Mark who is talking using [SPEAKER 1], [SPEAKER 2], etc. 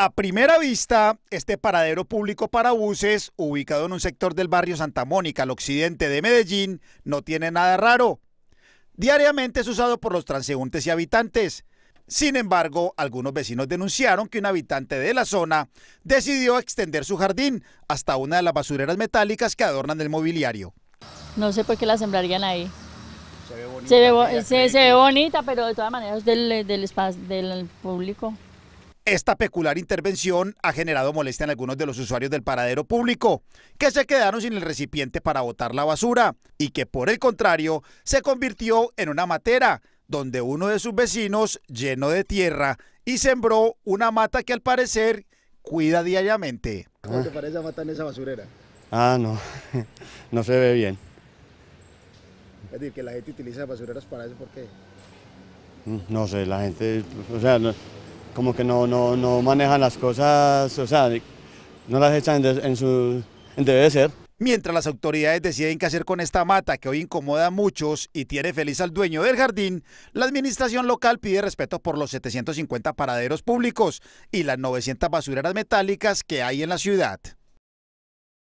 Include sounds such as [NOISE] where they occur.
[SPEAKER 1] A primera vista, este paradero público para buses, ubicado en un sector del barrio Santa Mónica, al occidente de Medellín, no tiene nada raro. Diariamente es usado por los transeúntes y habitantes. Sin embargo, algunos vecinos denunciaron que un habitante de la zona decidió extender su jardín hasta una de las basureras metálicas que adornan el mobiliario.
[SPEAKER 2] No sé por qué la sembrarían ahí. Se ve bonita, se ve, bonita pero de todas maneras del, del, del público.
[SPEAKER 1] Esta peculiar intervención ha generado molestia en algunos de los usuarios del paradero público, que se quedaron sin el recipiente para botar la basura y que por el contrario se convirtió en una matera, donde uno de sus vecinos llenó de tierra y sembró una mata que al
[SPEAKER 3] parecer cuida diariamente. ¿Cómo te
[SPEAKER 4] parece mata en esa basurera?
[SPEAKER 3] Ah, no, [LAUGHS] no se ve bien.
[SPEAKER 4] Es decir, que la gente utiliza basureras para eso, ¿por qué?
[SPEAKER 3] Mm, no sé, la gente, o sea, como que no, no, manejan las cosas, o sea, no las echan en, su... En debe ser. Mientras
[SPEAKER 1] las autoridades deciden qué hacer con esta mata que hoy incomoda a muchos y tiene feliz al dueño del jardín, la administración local pide respeto por los 750 paraderos públicos y las 900 basureras metálicas que hay en la ciudad.